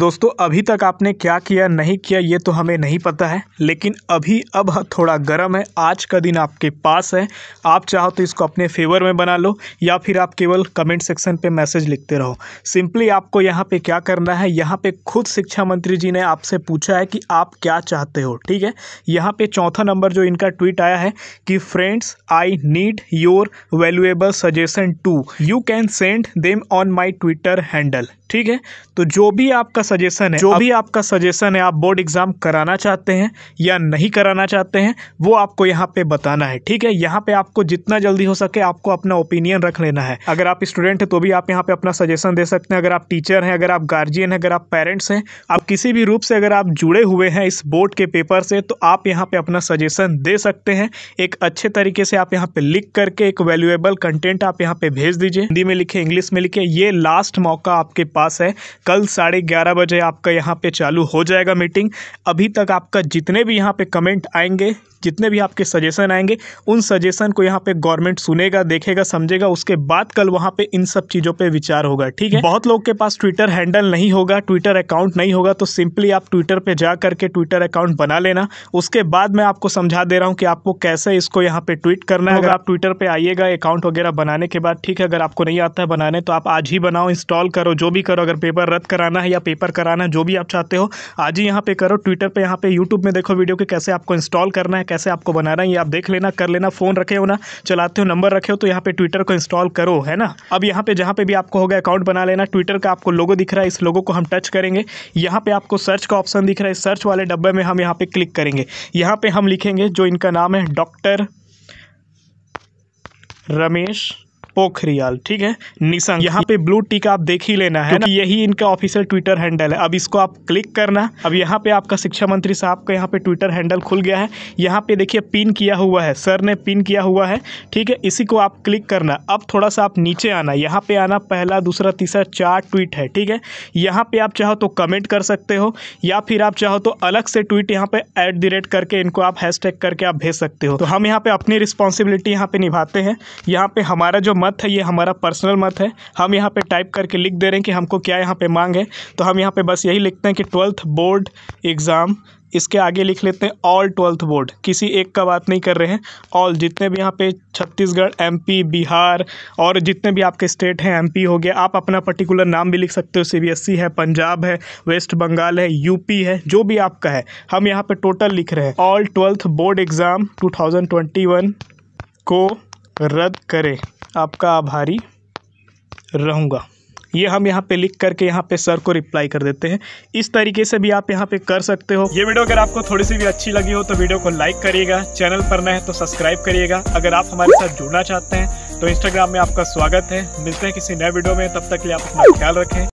दोस्तों अभी तक आपने क्या किया नहीं किया ये तो हमें नहीं पता है लेकिन अभी अब थोड़ा गर्म है आज का दिन आपके पास है आप चाहो तो इसको अपने फेवर में बना लो या फिर आप केवल कमेंट सेक्शन पे मैसेज लिखते रहो सिंपली आपको यहाँ पे क्या करना है यहाँ पे खुद शिक्षा मंत्री जी ने आपसे पूछा है कि आप क्या चाहते हो ठीक है यहाँ पर चौथा नंबर जो इनका ट्वीट आया है कि friends I need your valuable suggestion to you can send them on my Twitter handle ठीक है तो जो भी आपका सजेशन है जो भी आपका सजेशन है आप बोर्ड एग्ज़ाम कराना चाहते हैं या नहीं कराना चाहते हैं वो आपको यहाँ पे बताना है ठीक है यहाँ पे आपको जितना जल्दी हो सके आपको अपना ओपिनियन रख लेना है अगर आप स्टूडेंट हैं तो भी आप यहाँ पे अपना सजेशन दे सकते हैं अगर आप टीचर हैं अगर आप गार्जियन हैं अगर आप पेरेंट्स हैं आप किसी भी रूप से अगर आप जुड़े हुए हैं इस बोर्ड के पेपर से तो आप यहाँ पर अपना सजेशन दे सकते हैं एक अच्छे तरीके से आप यहाँ पर लिख करके एक वैल्यूएबल कंटेंट आप यहाँ पर भेज दीजिए हिंदी में लिखे इंग्लिश में लिखे ये लास्ट मौका आपके पास पास है कल साढ़े ग्यारह बजे आपका यहाँ पे चालू हो जाएगा मीटिंग अभी तक आपका जितने भी यहाँ पे कमेंट आएंगे जितने भी आपके सजेशन आएंगे उन सजेशन को यहाँ पे गवर्नमेंट सुनेगा देखेगा समझेगा उसके बाद कल वहाँ पे इन सब चीज़ों पे विचार होगा ठीक है बहुत लोग के पास ट्विटर हैंडल नहीं होगा ट्विटर अकाउंट नहीं होगा तो सिंपली आप ट्विटर पे जा करके ट्विटर अकाउंट बना लेना उसके बाद मैं आपको समझा दे रहा हूँ कि आपको कैसे इसको यहाँ पर ट्वीट करना है अगर आप ट्विटर पर आइएगा अकाउंट वगैरह बनाने के बाद ठीक है अगर आपको नहीं आता है बनाने तो आप आज ही बनाओ इंस्टॉल करो जो भी करो अगर पेपर रद्द कराना है या पेपर कराना है जो भी आप चाहते हो आज ही यहाँ पे करो ट्विटर पे यहाँ पे यूट्यूब में देखो वीडियो के कैसे आपको इंस्टॉल करना है कैसे आपको बनाना है ये आप देख लेना कर लेना फ़ोन रखे हो ना चलाते हो नंबर रखे हो तो यहाँ पे ट्विटर को इंस्टॉल करो है ना अब यहाँ पे जहाँ पे भी आपको होगा अकाउंट बना लेना ट्विटर का आपको लोगो दिख रहा है इस लोगो को हम टच करेंगे यहाँ पे आपको सर्च का ऑप्शन दिख रहा है सर्च वाले डब्बे में हम यहाँ पे क्लिक करेंगे यहाँ पे हम लिखेंगे जो इनका नाम है डॉक्टर रमेश पोखरियाल ठीक है निशंक यहाँ पे ब्लू टिक आप देख ही लेना है ना यही इनका ऑफिशियल ट्विटर हैंडल है अब इसको आप क्लिक करना अब यहाँ पे आपका शिक्षा मंत्री साहब का यहाँ पे ट्विटर हैंडल खुल गया है यहाँ पे देखिए पिन किया हुआ है सर ने पिन किया हुआ है ठीक है इसी को आप क्लिक करना अब थोड़ा सा आप नीचे आना यहाँ पे आना पहला दूसरा तीसरा चार ट्वीट है ठीक है यहाँ पे आप चाहो तो कमेंट कर सकते हो या फिर आप चाहो तो अलग से ट्वीट यहाँ पे एट रेट करके इनको आप हैश करके आप भेज सकते हो तो हम यहाँ पे अपनी रिस्पॉन्सिबिलिटी यहाँ पे निभाते हैं यहाँ पे हमारा जो मत है ये हमारा पर्सनल मत है हम यहाँ पे टाइप करके लिख दे रहे हैं कि हमको क्या यहाँ पे मांग है तो हम यहाँ पे बस यही लिखते हैं कि ट्वेल्थ बोर्ड एग्ज़ाम इसके आगे लिख लेते हैं ऑल ट्वेल्थ बोर्ड किसी एक का बात नहीं कर रहे हैं ऑल जितने भी यहाँ पे छत्तीसगढ़ एमपी बिहार और जितने भी आपके स्टेट हैं एमपी हो गया आप अपना पर्टिकुलर नाम भी लिख सकते हो सीबीएसई e है पंजाब है वेस्ट बंगाल है यूपी है जो भी आपका है हम यहाँ पर टोटल लिख रहे हैं all twelfth board exam two को रद्द करें आपका आभारी रहूँगा ये हम यहाँ पे लिख करके यहाँ पे सर को रिप्लाई कर देते हैं इस तरीके से भी आप यहाँ पे कर सकते हो ये वीडियो अगर आपको थोड़ी सी भी अच्छी लगी हो तो वीडियो को लाइक करिएगा चैनल पर नए हैं तो सब्सक्राइब करिएगा अगर आप हमारे साथ जुड़ना चाहते हैं तो इंस्टाग्राम में आपका स्वागत है मिलते हैं किसी नए वीडियो में तब तक के लिए आप अपना ख्याल रखें